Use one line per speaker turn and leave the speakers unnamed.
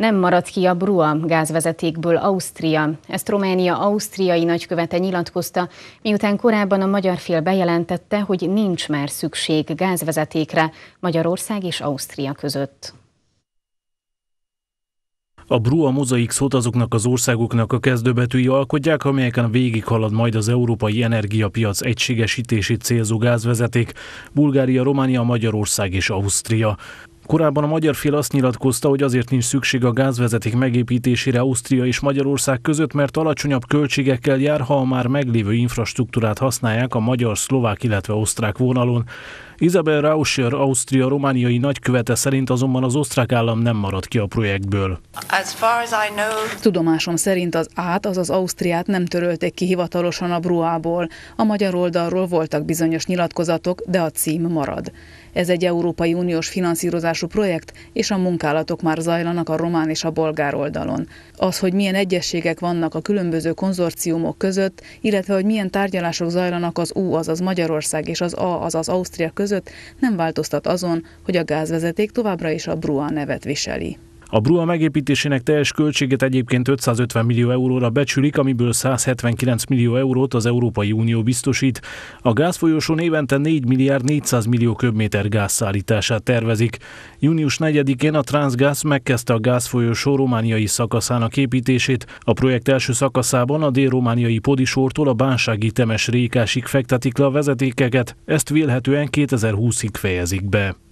Nem marad ki a Brua gázvezetékből Ausztria. Ezt Románia ausztriai nagykövete nyilatkozta, miután korábban a magyar fél bejelentette, hogy nincs már szükség gázvezetékre Magyarország és Ausztria között.
A Brua mozaik szót azoknak az országoknak a kezdőbetűi alkotják, amelyeken végighalad majd az európai energiapiac egységesítését célzó gázvezeték, Bulgária, Románia, Magyarország és Ausztria. Korábban a magyar fél azt nyilatkozta, hogy azért nincs szükség a gázvezeték megépítésére Ausztria és Magyarország között, mert alacsonyabb költségekkel jár, ha a már meglévő infrastruktúrát használják a magyar, szlovák, illetve osztrák vonalon. Isabel Rauscher, Ausztria-romániai nagykövete szerint azonban az osztrák állam nem marad ki a projektből.
Tudomásom szerint az át, azaz Ausztriát nem törölték ki hivatalosan a Bruából. A magyar oldalról voltak bizonyos nyilatkozatok, de a cím marad. Ez egy Európai Uniós finanszírozású projekt, és a munkálatok már zajlanak a román és a bolgár oldalon. Az, hogy milyen egyességek vannak a különböző konzorciumok között, illetve hogy milyen tárgyalások zajlanak az U, azaz Magyarország és az A, azaz Ausztria között, között nem változtat azon, hogy a gázvezeték továbbra is a Brua nevet viseli.
A Brua megépítésének teljes költségét egyébként 550 millió euróra becsülik, amiből 179 millió eurót az Európai Unió biztosít. A gázfolyósón évente 4 milliárd 400 millió köbméter gáz szállítását tervezik. Június 4-én a Transgaz megkezdte a gázfolyósó romániai szakaszának építését. A projekt első szakaszában a dél-romániai Podisortól a Bánsági Temes Rékásig fektetik le a vezetékeket, ezt vélhetően 2020-ig fejezik be.